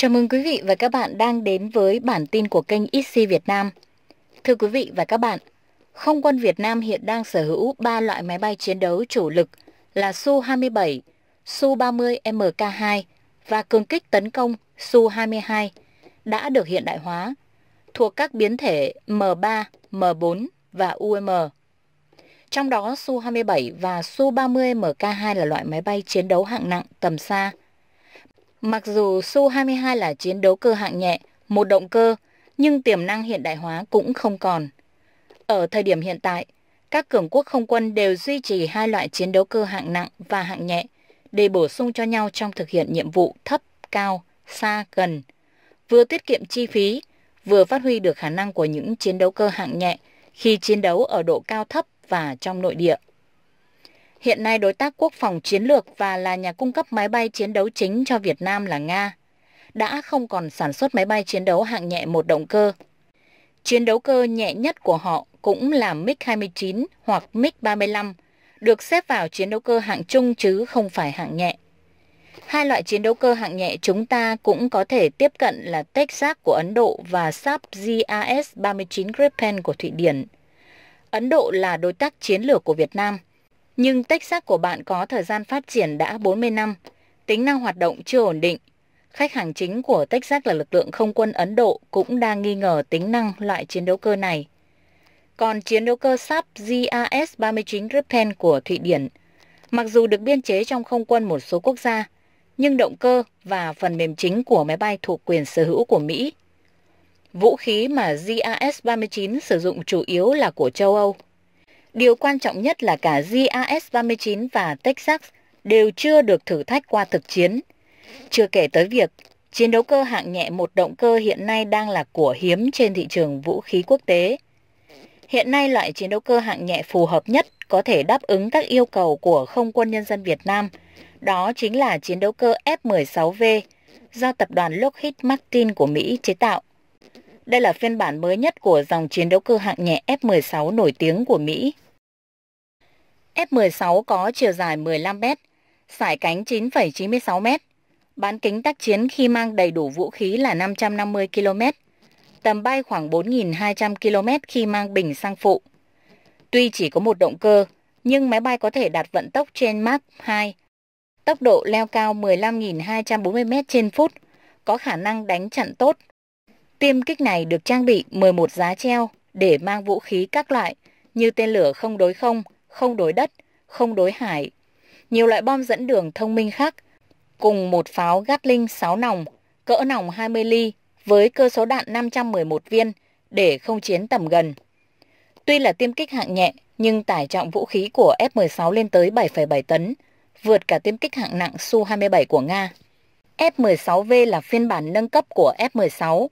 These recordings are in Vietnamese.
Chào mừng quý vị và các bạn đang đến với bản tin của kênh ISI Việt Nam. Thưa quý vị và các bạn, không quân Việt Nam hiện đang sở hữu 3 loại máy bay chiến đấu chủ lực là Su-27, Su-30 MK2 và cường kích tấn công Su-22 đã được hiện đại hóa, thuộc các biến thể M3, M4 và UM. Trong đó Su-27 và Su-30 MK2 là loại máy bay chiến đấu hạng nặng tầm xa – Mặc dù Su-22 là chiến đấu cơ hạng nhẹ, một động cơ, nhưng tiềm năng hiện đại hóa cũng không còn. Ở thời điểm hiện tại, các cường quốc không quân đều duy trì hai loại chiến đấu cơ hạng nặng và hạng nhẹ để bổ sung cho nhau trong thực hiện nhiệm vụ thấp, cao, xa, gần. Vừa tiết kiệm chi phí, vừa phát huy được khả năng của những chiến đấu cơ hạng nhẹ khi chiến đấu ở độ cao thấp và trong nội địa. Hiện nay đối tác quốc phòng chiến lược và là nhà cung cấp máy bay chiến đấu chính cho Việt Nam là Nga, đã không còn sản xuất máy bay chiến đấu hạng nhẹ một động cơ. Chiến đấu cơ nhẹ nhất của họ cũng là MiG-29 hoặc MiG-35, được xếp vào chiến đấu cơ hạng trung chứ không phải hạng nhẹ. Hai loại chiến đấu cơ hạng nhẹ chúng ta cũng có thể tiếp cận là Texas của Ấn Độ và Saab GAS-39 Gripen của Thụy Điển. Ấn Độ là đối tác chiến lược của Việt Nam – nhưng Texas của bạn có thời gian phát triển đã 40 năm, tính năng hoạt động chưa ổn định. Khách hàng chính của Texas là lực lượng không quân Ấn Độ cũng đang nghi ngờ tính năng loại chiến đấu cơ này. Còn chiến đấu cơ SAP JAS-39 Gripen của Thụy Điển, mặc dù được biên chế trong không quân một số quốc gia, nhưng động cơ và phần mềm chính của máy bay thuộc quyền sở hữu của Mỹ. Vũ khí mà JAS-39 sử dụng chủ yếu là của châu Âu. Điều quan trọng nhất là cả JAS-39 và Texas đều chưa được thử thách qua thực chiến. Chưa kể tới việc, chiến đấu cơ hạng nhẹ một động cơ hiện nay đang là của hiếm trên thị trường vũ khí quốc tế. Hiện nay loại chiến đấu cơ hạng nhẹ phù hợp nhất có thể đáp ứng các yêu cầu của Không quân Nhân dân Việt Nam, đó chính là chiến đấu cơ F-16V do tập đoàn Lockheed Martin của Mỹ chế tạo. Đây là phiên bản mới nhất của dòng chiến đấu cơ hạng nhẹ F-16 nổi tiếng của Mỹ F-16 có chiều dài 15 mét, sải cánh 9,96 mét, Bán kính tác chiến khi mang đầy đủ vũ khí là 550 km. Tầm bay khoảng 4.200 km khi mang bình sang phụ. Tuy chỉ có một động cơ, nhưng máy bay có thể đạt vận tốc trên Mach 2. Tốc độ leo cao 15.240 m trên phút, có khả năng đánh chặn tốt. Tiêm kích này được trang bị 11 giá treo để mang vũ khí các loại như tên lửa không đối không, không đối đất, không đối hải. Nhiều loại bom dẫn đường thông minh khác, cùng một pháo Gatling 6 nòng, cỡ nòng 20 ly với cơ số đạn 511 viên để không chiến tầm gần. Tuy là tiêm kích hạng nhẹ nhưng tải trọng vũ khí của F-16 lên tới 7,7 tấn, vượt cả tiêm kích hạng nặng Su-27 của Nga. F-16V là phiên bản nâng cấp của F-16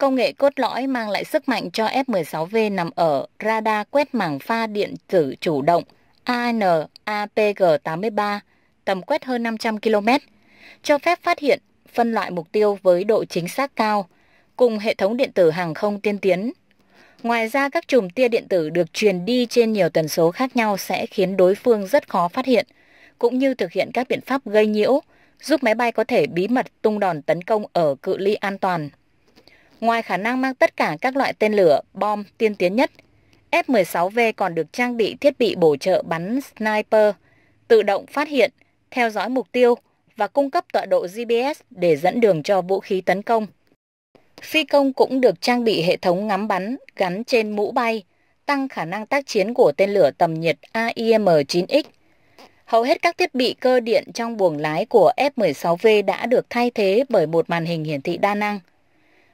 Công nghệ cốt lõi mang lại sức mạnh cho F-16V nằm ở radar quét mảng pha điện tử chủ động AN-APG-83, tầm quét hơn 500 km, cho phép phát hiện, phân loại mục tiêu với độ chính xác cao, cùng hệ thống điện tử hàng không tiên tiến. Ngoài ra, các chùm tia điện tử được truyền đi trên nhiều tần số khác nhau sẽ khiến đối phương rất khó phát hiện, cũng như thực hiện các biện pháp gây nhiễu, giúp máy bay có thể bí mật tung đòn tấn công ở cự ly an toàn. Ngoài khả năng mang tất cả các loại tên lửa, bom tiên tiến nhất, F-16V còn được trang bị thiết bị bổ trợ bắn sniper, tự động phát hiện, theo dõi mục tiêu và cung cấp tọa độ GPS để dẫn đường cho vũ khí tấn công. Phi công cũng được trang bị hệ thống ngắm bắn gắn trên mũ bay, tăng khả năng tác chiến của tên lửa tầm nhiệt AIM-9X. Hầu hết các thiết bị cơ điện trong buồng lái của F-16V đã được thay thế bởi một màn hình hiển thị đa năng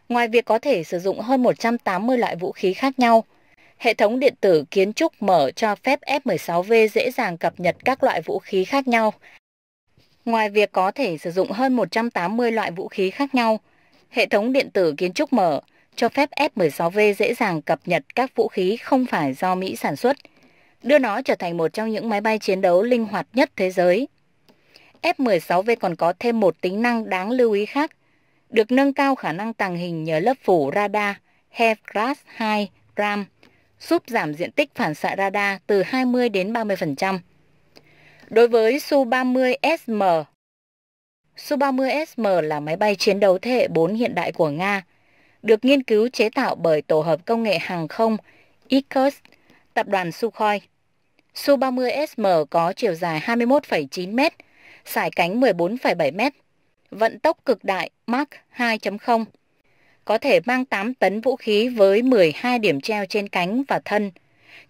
ngoài việc có thể sử dụng hơn 180 loại vũ khí khác nhau. Hệ thống điện tử kiến trúc mở cho phép F-16V dễ dàng cập nhật các loại vũ khí khác nhau. Ngoài việc có thể sử dụng hơn 180 loại vũ khí khác nhau, hệ thống điện tử kiến trúc mở cho phép F-16V dễ dàng cập nhật các vũ khí không phải do Mỹ sản xuất, đưa nó trở thành một trong những máy bay chiến đấu linh hoạt nhất thế giới. F-16V còn có thêm một tính năng đáng lưu ý khác được nâng cao khả năng tàng hình nhờ lớp phủ radar Hevcras 2 RAM, giúp giảm diện tích phản xạ radar từ 20 đến 30%. Đối với Su-30SM, Su-30SM là máy bay chiến đấu thế hệ 4 hiện đại của Nga, được nghiên cứu chế tạo bởi tổ hợp công nghệ hàng không Iqus, tập đoàn Sukhoi. Su-30SM có chiều dài 21,9 m, sải cánh 14,7 m vận tốc cực đại Mark 2.0, có thể mang 8 tấn vũ khí với 12 điểm treo trên cánh và thân,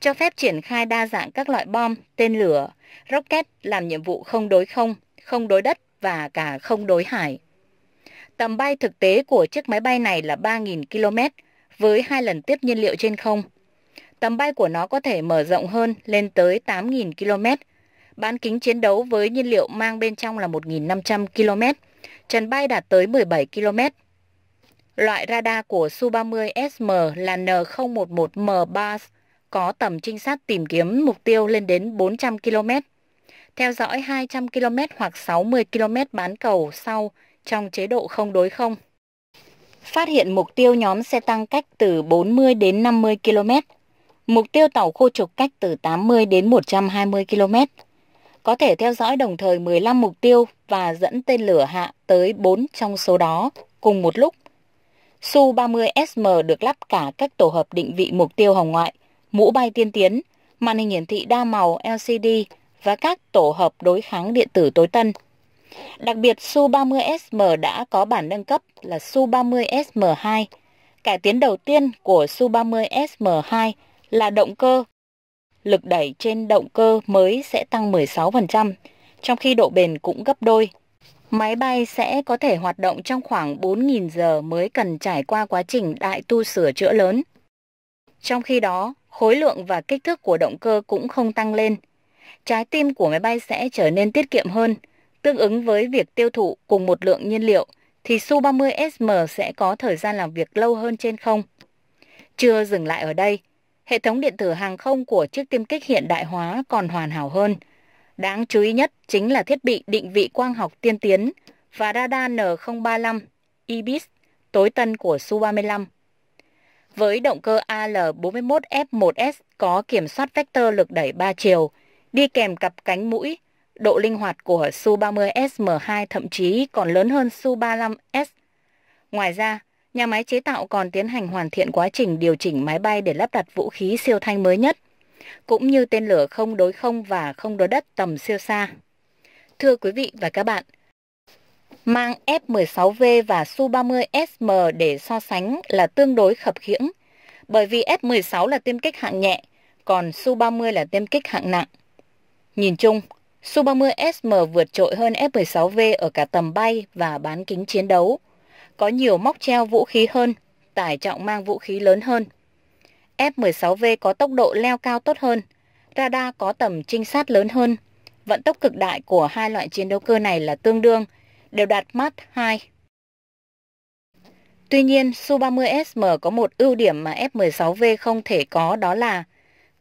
cho phép triển khai đa dạng các loại bom, tên lửa, rocket làm nhiệm vụ không đối không, không đối đất và cả không đối hải. Tầm bay thực tế của chiếc máy bay này là 3.000 km với hai lần tiếp nhiên liệu trên không. Tầm bay của nó có thể mở rộng hơn lên tới 8.000 km, bán kính chiến đấu với nhiên liệu mang bên trong là 1.500 km trần bay đạt tới 17 km. Loại radar của Su-30SM là N011M3 có tầm trinh sát tìm kiếm mục tiêu lên đến 400 km, theo dõi 200 km hoặc 60 km bán cầu sau trong chế độ không đối không. Phát hiện mục tiêu nhóm xe tăng cách từ 40 đến 50 km, mục tiêu tàu khu trục cách từ 80 đến 120 km có thể theo dõi đồng thời 15 mục tiêu và dẫn tên lửa hạ tới 4 trong số đó cùng một lúc. Su-30SM được lắp cả các tổ hợp định vị mục tiêu hồng ngoại, mũ bay tiên tiến, màn hình hiển thị đa màu LCD và các tổ hợp đối kháng điện tử tối tân. Đặc biệt, Su-30SM đã có bản nâng cấp là Su-30SM2. Cải tiến đầu tiên của Su-30SM2 là động cơ lực đẩy trên động cơ mới sẽ tăng 16%, trong khi độ bền cũng gấp đôi. Máy bay sẽ có thể hoạt động trong khoảng 4.000 giờ mới cần trải qua quá trình đại tu sửa chữa lớn. Trong khi đó, khối lượng và kích thước của động cơ cũng không tăng lên. Trái tim của máy bay sẽ trở nên tiết kiệm hơn, tương ứng với việc tiêu thụ cùng một lượng nhiên liệu thì Su-30SM sẽ có thời gian làm việc lâu hơn trên không. Chưa dừng lại ở đây, hệ thống điện tử hàng không của chiếc tiêm kích hiện đại hóa còn hoàn hảo hơn. Đáng chú ý nhất chính là thiết bị định vị quang học tiên tiến và radar N035 IBIS tối tân của Su-35. Với động cơ AL41F1S có kiểm soát vector lực đẩy 3 chiều, đi kèm cặp cánh mũi, độ linh hoạt của Su-30S M2 thậm chí còn lớn hơn Su-35S. Ngoài ra, nhà máy chế tạo còn tiến hành hoàn thiện quá trình điều chỉnh máy bay để lắp đặt vũ khí siêu thanh mới nhất, cũng như tên lửa không đối không và không đối đất tầm siêu xa. Thưa quý vị và các bạn, mang F-16V và Su-30SM để so sánh là tương đối khập khiễng, bởi vì F-16 là tiêm kích hạng nhẹ, còn Su-30 là tiêm kích hạng nặng. Nhìn chung, Su-30SM vượt trội hơn F-16V ở cả tầm bay và bán kính chiến đấu – có nhiều móc treo vũ khí hơn, tải trọng mang vũ khí lớn hơn. F-16V có tốc độ leo cao tốt hơn, radar có tầm trinh sát lớn hơn. Vận tốc cực đại của hai loại chiến đấu cơ này là tương đương, đều đạt Mach 2. Tuy nhiên, Su-30SM có một ưu điểm mà F-16V không thể có đó là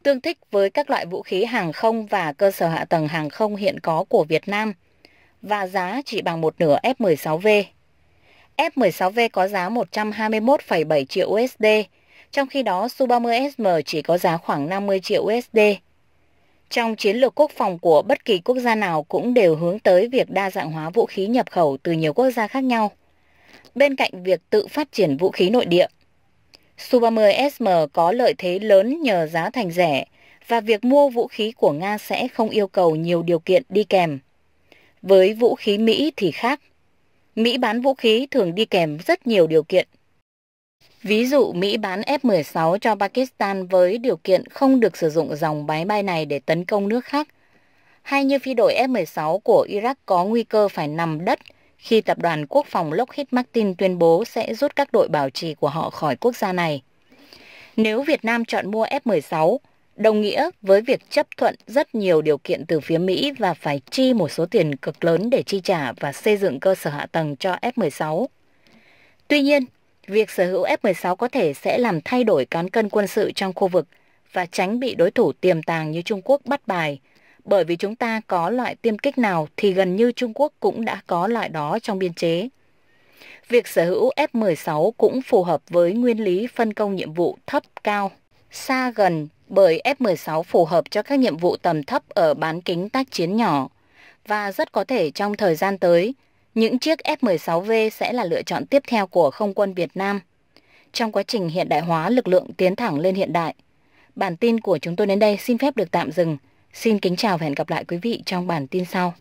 tương thích với các loại vũ khí hàng không và cơ sở hạ tầng hàng không hiện có của Việt Nam và giá chỉ bằng một nửa F-16V. F-16V có giá 121,7 triệu USD, trong khi đó Su-30SM chỉ có giá khoảng 50 triệu USD. Trong chiến lược quốc phòng của bất kỳ quốc gia nào cũng đều hướng tới việc đa dạng hóa vũ khí nhập khẩu từ nhiều quốc gia khác nhau, bên cạnh việc tự phát triển vũ khí nội địa. Su-30SM có lợi thế lớn nhờ giá thành rẻ và việc mua vũ khí của Nga sẽ không yêu cầu nhiều điều kiện đi kèm. Với vũ khí Mỹ thì khác – Mỹ bán vũ khí thường đi kèm rất nhiều điều kiện. Ví dụ Mỹ bán F-16 cho Pakistan với điều kiện không được sử dụng dòng máy bay này để tấn công nước khác, hay như phi đội F-16 của Iraq có nguy cơ phải nằm đất khi tập đoàn quốc phòng Lockheed Martin tuyên bố sẽ rút các đội bảo trì của họ khỏi quốc gia này. Nếu Việt Nam chọn mua F-16, đồng nghĩa với việc chấp thuận rất nhiều điều kiện từ phía Mỹ và phải chi một số tiền cực lớn để chi trả và xây dựng cơ sở hạ tầng cho F-16. Tuy nhiên, việc sở hữu F-16 có thể sẽ làm thay đổi cán cân quân sự trong khu vực và tránh bị đối thủ tiềm tàng như Trung Quốc bắt bài, bởi vì chúng ta có loại tiêm kích nào thì gần như Trung Quốc cũng đã có loại đó trong biên chế. Việc sở hữu F-16 cũng phù hợp với nguyên lý phân công nhiệm vụ thấp cao, xa gần bởi F-16 phù hợp cho các nhiệm vụ tầm thấp ở bán kính tác chiến nhỏ. Và rất có thể trong thời gian tới, những chiếc F-16V sẽ là lựa chọn tiếp theo của không quân Việt Nam. Trong quá trình hiện đại hóa lực lượng tiến thẳng lên hiện đại, bản tin của chúng tôi đến đây xin phép được tạm dừng. Xin kính chào và hẹn gặp lại quý vị trong bản tin sau.